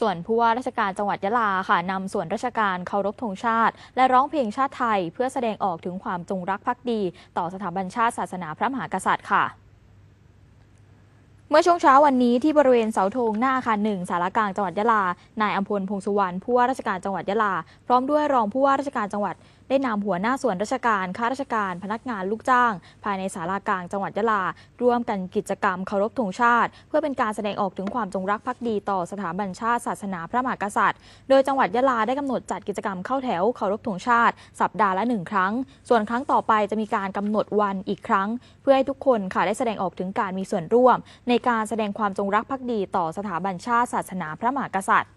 ส่วนผู้ว่าราชการจังหวัดยะลาค่ะ นำส่วนราชการเคารพธงชาติ และร้องเพลงชาติไทยเพื่อแสดงออกถึงความจงรักภักดี ต่อสถาบันชาติศาสนาพระมหากษัตริย์ค่ะมื่อช่วงเช้าวันนี้ที่บริเวณเสาธงหน้าอาคารหนึ่งสารกลางจังหวัดยะลา นายอัมพลพงสุวรรณผู้ว่าราชการจังหวัดยะลา พร้อมด้วยรองผู้ว่าราชการจังหวัดได้นำหัวหน้าส่วนราชการข้าราชการ พนักงานลูกจ้าง ภายในสารากลางจังหวัดยะลา ร่วมกันกิจกรรม เคารพธงชาติ เพื่อเป็นการแสดงออกถึงความจงรักภักดีต่อสถาบันชาติศาสนาพระมหากษัตริย์ โดยจังหวัดยะลาได้กำหนดจัดกิจกรรมเข้าแถวเคารพธงชาติ สัปดาห์ละหนึ่งครั้ง ส่วนครั้งต่อไปจะมีการกำหนดวันอีกครั้งเพื่อให้ทุกคนค่ะได้แสดงออกถึงการมีส่วนร่วม ในการแสดงความจงรักภักดีต่อสถาบันชาติศาสนาพระมหากษัตริย์